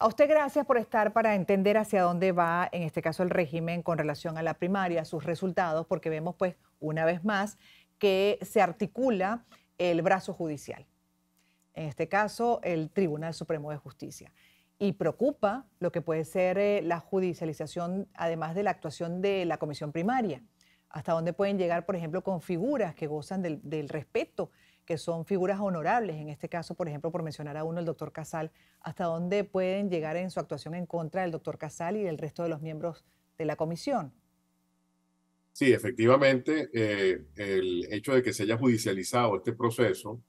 A usted gracias por estar para entender hacia dónde va, en este caso, el régimen con relación a la primaria, sus resultados, porque vemos, pues, una vez más, que se articula el brazo judicial, en este caso, el Tribunal Supremo de Justicia. Y preocupa lo que puede ser eh, la judicialización, además de la actuación de la comisión primaria, hasta dónde pueden llegar, por ejemplo, con figuras que gozan del, del respeto que son figuras honorables, en este caso, por ejemplo, por mencionar a uno, el doctor Casal, hasta dónde pueden llegar en su actuación en contra del doctor Casal y del resto de los miembros de la comisión. Sí, efectivamente, eh, el hecho de que se haya judicializado este proceso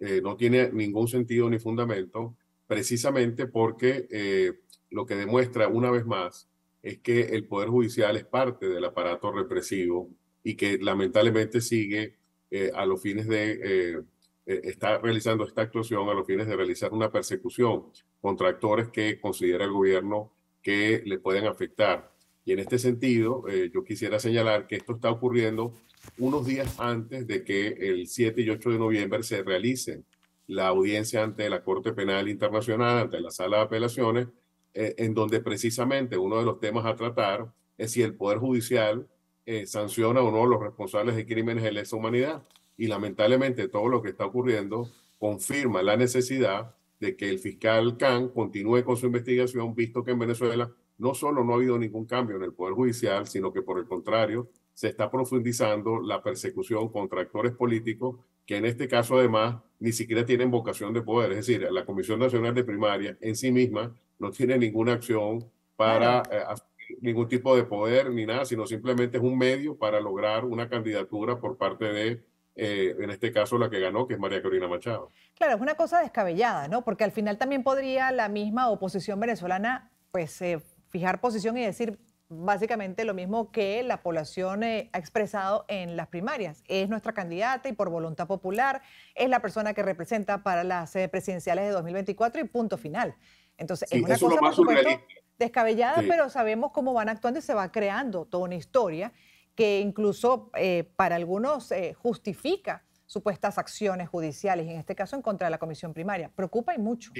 eh, no tiene ningún sentido ni fundamento, precisamente porque eh, lo que demuestra una vez más es que el Poder Judicial es parte del aparato represivo y que lamentablemente sigue eh, a los fines de, eh, eh, está realizando esta actuación a los fines de realizar una persecución contra actores que considera el gobierno que le pueden afectar. Y en este sentido, eh, yo quisiera señalar que esto está ocurriendo unos días antes de que el 7 y 8 de noviembre se realice la audiencia ante la Corte Penal Internacional, ante la Sala de Apelaciones, en donde precisamente uno de los temas a tratar es si el Poder Judicial eh, sanciona o no a los responsables de crímenes de lesa humanidad. Y lamentablemente todo lo que está ocurriendo confirma la necesidad de que el fiscal Khan continúe con su investigación, visto que en Venezuela no solo no ha habido ningún cambio en el Poder Judicial, sino que por el contrario se está profundizando la persecución contra actores políticos que en este caso además ni siquiera tienen vocación de poder. Es decir, la Comisión Nacional de Primaria en sí misma no tiene ninguna acción para eh, ningún tipo de poder ni nada, sino simplemente es un medio para lograr una candidatura por parte de, eh, en este caso, la que ganó, que es María Corina Machado. Claro, es una cosa descabellada, ¿no? Porque al final también podría la misma oposición venezolana, pues, eh, fijar posición y decir básicamente lo mismo que la población eh, ha expresado en las primarias. Es nuestra candidata y por voluntad popular es la persona que representa para las presidenciales de 2024 y punto final. Entonces, es una cosa, descabellada, pero sabemos cómo van actuando y se va creando toda una historia que incluso eh, para algunos eh, justifica supuestas acciones judiciales, en este caso en contra de la comisión primaria. Preocupa y mucho.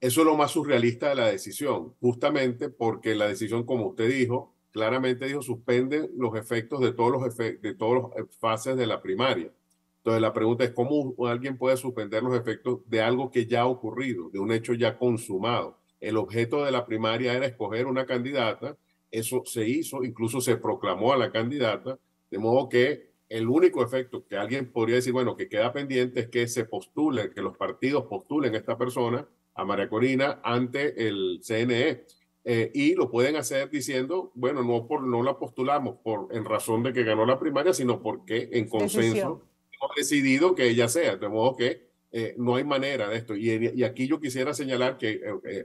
eso es lo más surrealista de la decisión, justamente porque la decisión, como usted dijo, claramente dijo, suspende los efectos de todos los efectos, de todas las fases de la primaria. Entonces la pregunta es cómo alguien puede suspender los efectos de algo que ya ha ocurrido, de un hecho ya consumado el objeto de la primaria era escoger una candidata, eso se hizo, incluso se proclamó a la candidata, de modo que el único efecto que alguien podría decir, bueno, que queda pendiente es que se postule, que los partidos postulen a esta persona, a María Corina, ante el CNE. Eh, y lo pueden hacer diciendo, bueno, no, por, no la postulamos por, en razón de que ganó la primaria, sino porque en consenso hemos decidido que ella sea, de modo que eh, no hay manera de esto. Y, y, aquí yo quisiera señalar que eh,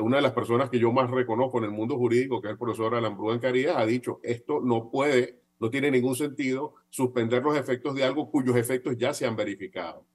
una de las personas que yo más reconozco en el mundo jurídico, que es el profesor Alan Bruen Carías, ha dicho, esto no puede, no tiene ningún sentido suspender los efectos de algo cuyos efectos ya se han verificado.